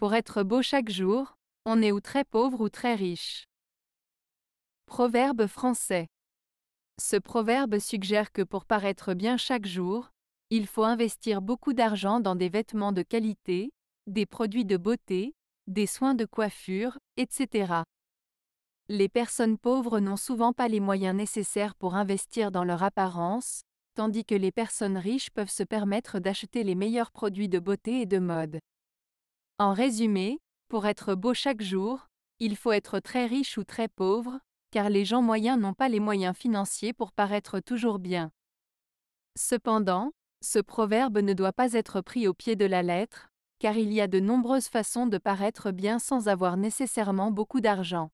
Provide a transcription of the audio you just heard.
Pour être beau chaque jour, on est ou très pauvre ou très riche. Proverbe français. Ce proverbe suggère que pour paraître bien chaque jour, il faut investir beaucoup d'argent dans des vêtements de qualité, des produits de beauté, des soins de coiffure, etc. Les personnes pauvres n'ont souvent pas les moyens nécessaires pour investir dans leur apparence, tandis que les personnes riches peuvent se permettre d'acheter les meilleurs produits de beauté et de mode. En résumé, pour être beau chaque jour, il faut être très riche ou très pauvre, car les gens moyens n'ont pas les moyens financiers pour paraître toujours bien. Cependant, ce proverbe ne doit pas être pris au pied de la lettre, car il y a de nombreuses façons de paraître bien sans avoir nécessairement beaucoup d'argent.